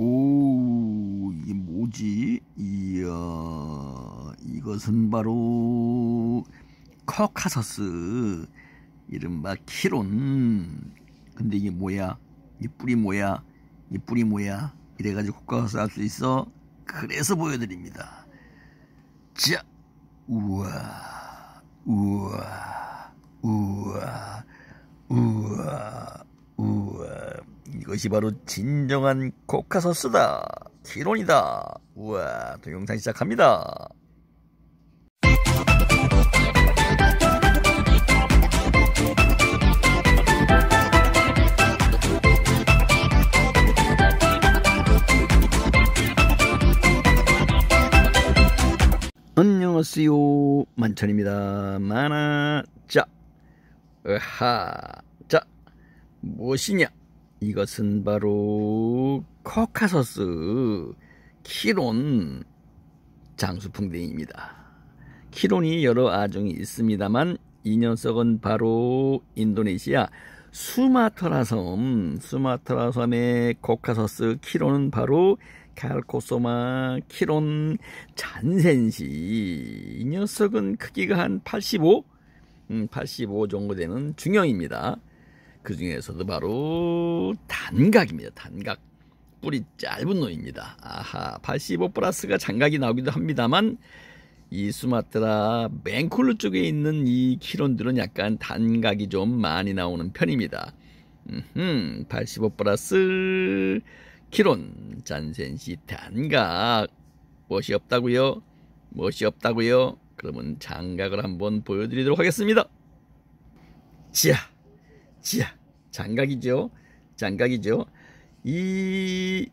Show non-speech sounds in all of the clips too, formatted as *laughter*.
오, 이게 뭐지? 이야, 이것은 바로 커카서스, 이른바 키론. 근데 이게 뭐야? 이 뿌리 뭐야? 이 뿌리 뭐야? 이래가지고 코카서스 할 수 있어? 그래서 보여드립니다. 자, 우와, 우와, 우와, 우와. 이것이 바로 진정한 코카서스다. 키론이다. 우와, 동영상 시작합니다. 안녕하세요. 만천입니다. 만화, 자, 으하, 자, 무엇이냐? 이것은 바로 코카서스 키론 장수풍뎅입니다 키론이 여러 아종이 있습니다만 이 녀석은 바로 인도네시아 수마트라섬 수마트라섬의 코카서스 키론은 바로 칼코소마 키론 잔센시 이 녀석은 크기가 한 85, 85 음, 정도 되는 중형입니다. 그 중에서도 바로 단각입니다. 단각. 뿌리 짧은 노입니다 아하, 85 플러스가 장각이 나오기도 합니다만 이 수마트라 맨콜루 쪽에 있는 이 키론들은 약간 단각이 좀 많이 나오는 편입니다. 음, 85 플러스 키론 잔센시 단각 멋이 없다고요? 멋이 없다고요? 그러면 장각을 한번 보여드리도록 하겠습니다. 지하, 지하. 장각이죠. 장각이죠. 이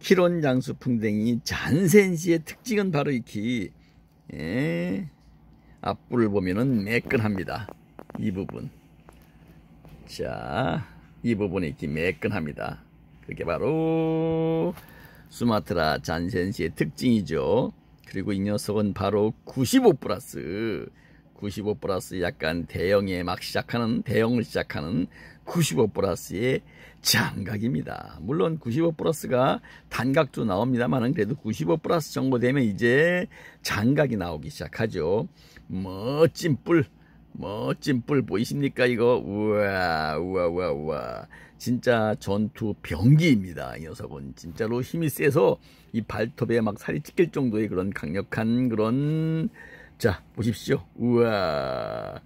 키론 장수 풍뎅이 잔센시의 특징은 바로 이 키. 예. 앞부를 보면은 매끈합니다. 이 부분. 자, 이 부분이 이키 매끈합니다. 그게 바로 수마트라 잔센시의 특징이죠. 그리고 이 녀석은 바로 95 플러스 95 플러스 약간 대형에 막 시작하는 대형을 시작하는 95 플러스의 장각입니다. 물론 95 플러스가 단각도 나옵니다만 그래도 95 플러스 정도 되면 이제 장각이 나오기 시작하죠. 멋진 뿔 멋진 뿔 보이십니까 이거 우와 우와 우와 우와 진짜 전투 병기입니다 이 녀석은 진짜로 힘이 세서 이 발톱에 막 살이 찢길 정도의 그런 강력한 그런 자 보십시오 우와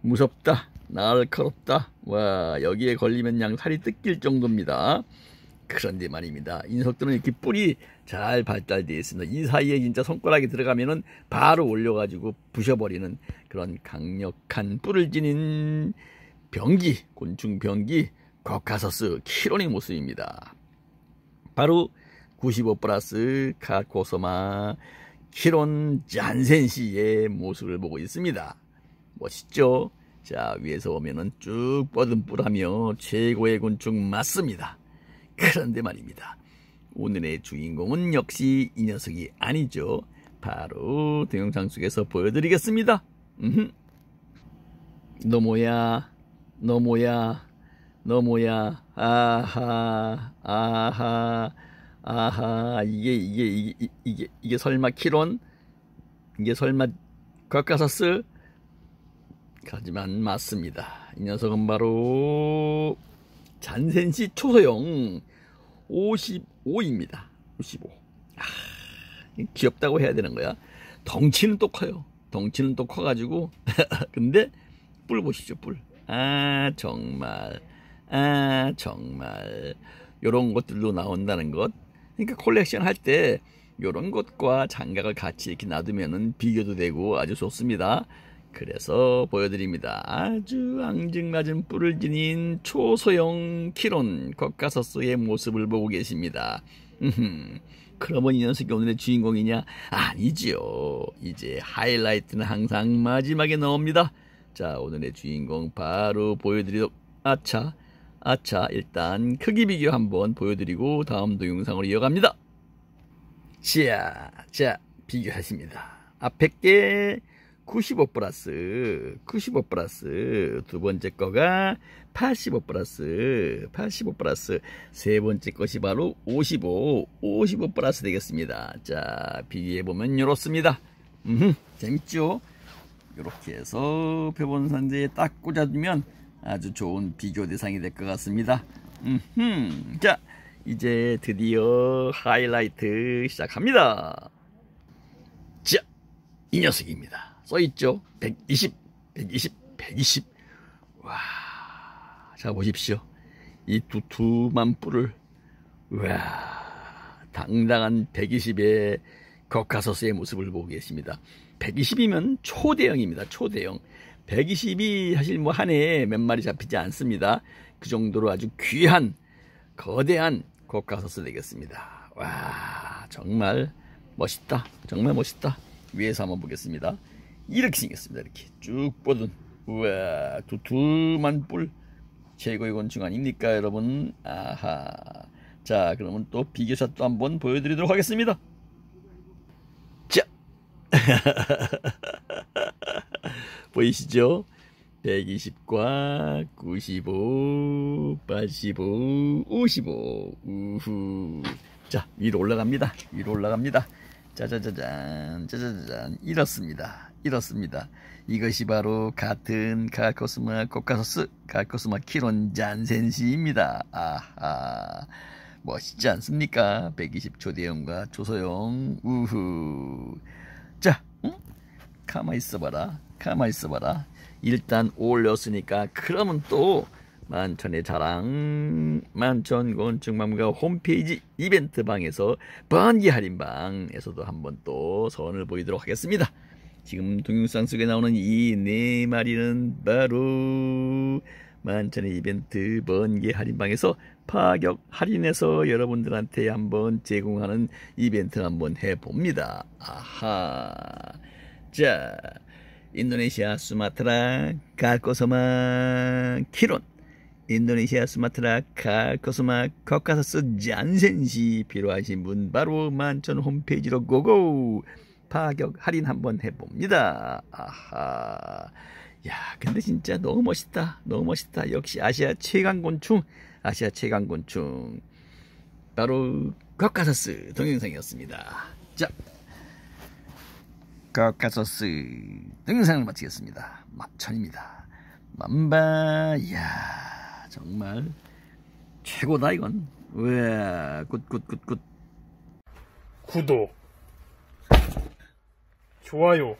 무섭다 날카롭다 와 여기에 걸리면 양 살이 뜯길 정도입니다 그런데 말입니다 인석들은 이렇게 뿔이 잘 발달되어 있습니다 이 사이에 진짜 손가락이 들어가면은 바로 올려가지고 부셔버리는 그런 강력한 뿔을 지닌 병기 곤충 병기 거카서스 키로닉 모습입니다 바로 95 플러스 카코소마 히론 잔센 씨의 모습을 보고 있습니다. 멋있죠? 자 위에서 보면은 쭉 뻗은 뿔하며 최고의 곤충 맞습니다. 그런데 말입니다. 오늘의 주인공은 역시 이 녀석이 아니죠. 바로 동영상 속에서 보여드리겠습니다. 음흠. 너 뭐야? 너 뭐야? 너 뭐야? 아하, 아하. 아하 이게 이게 이게 이게, 이게 설마 키론 이게 설마 곽가사스 하지만 맞습니다. 이 녀석은 바로 잔센시 초소형 55입니다. 55. 아, 귀엽다고 해야 되는 거야. 덩치는 또 커요. 덩치는 또 커가지고 *laughs* 근데 뿔 보시죠 뿔. 아 정말 아 정말 요런 것들로 나온다는 것 그러니까 콜렉션 할 때 이런 것과 장갑을 같이 이렇게 놔두면 비교도 되고 아주 좋습니다. 그래서 보여드립니다. 아주 앙증맞은 뿔을 지닌 초소형 키론 겉가서스의 모습을 보고 계십니다. 그러면 이 녀석이 오늘의 주인공이냐? 아니지요. 이제 하이라이트는 항상 마지막에 나옵니다. 자, 오늘의 주인공 바로 보여드리도록 아차 아차 일단 크기 비교 한번 보여드리고 다음 동영상으로 이어갑니다. 자, 자 비교하십니다. 앞에 게 95 플러스 95 플러스 두 번째 거가 85 플러스 85 플러스 세 번째 것이 바로 55 55 플러스 되겠습니다 자 비교해보면 이렇습니다 음 재밌죠 이렇게 해서 표본산재에 딱꽂아두면 아주 좋은 비교 대상이 될 것 같습니다 음흠. 자 이제 드디어 하이라이트 시작합니다 자이 녀석입니다 써있죠 120 120 120와자 보십시오 이 두툼한 뿔을 와 당당한 120의 거카서스의 모습을 보고 계십니다 120이면 초대형입니다 초대형 120이 사실 뭐 한 해에 몇 마리 잡히지 않습니다. 그 정도로 아주 귀한 거대한 고가서스 되겠습니다. 와 정말 멋있다. 정말 멋있다. 위에서 한번 보겠습니다. 이렇게 생겼습니다. 이렇게 쭉 뻗은 우와 두툼한 뿔 최고의 곤충 아닙니까 여러분 아하 자 그러면 또 비교샷도 한번 보여드리도록 하겠습니다 자 *laughs* 보이시죠? 120과 95, 85, 55 우후 자 위로 올라갑니다 위로 올라갑니다 짜자자잔 짜자자잔 이렇습니다 이렇습니다 이것이 바로 같은 카코스마 코카소스 카코스마 키론 잔센시입니다 아하 멋있지 않습니까 120초대형과조소형 우후 자 응? 가만 있어봐라 가만 있어봐라 일단 올렸으니까 그러면 또 만천의 자랑 만천 건축만가 홈페이지 이벤트 방에서 번개 할인방에서도 한번 또 선을 보이도록 하겠습니다. 지금 동영상 속에 나오는 이 네 마리는 바로 만천의 이벤트 번개 할인방에서 파격 할인해서 여러분들한테 한번 제공하는 이벤트 한번 해봅니다. 아하 자 인도네시아 수마트라 갈코사마 키론 인도네시아 수마트라 갈코사마 코카사스 잔센시 필요하신 분 바로 만천 홈페이지로 고고 파격 할인 한번 해봅니다 아하 야 근데 진짜 너무 멋있다 너무 멋있다 역시 아시아 최강 곤충 아시아 최강 곤충 바로 코카사스 동영상이었습니다 자 꺾어서스 등산을 네, 마치겠습니다. 마천입니다 맘바 이야 정말 최고다 이건 왜 굿굿굿굿 구독 좋아요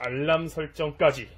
알람 설정까지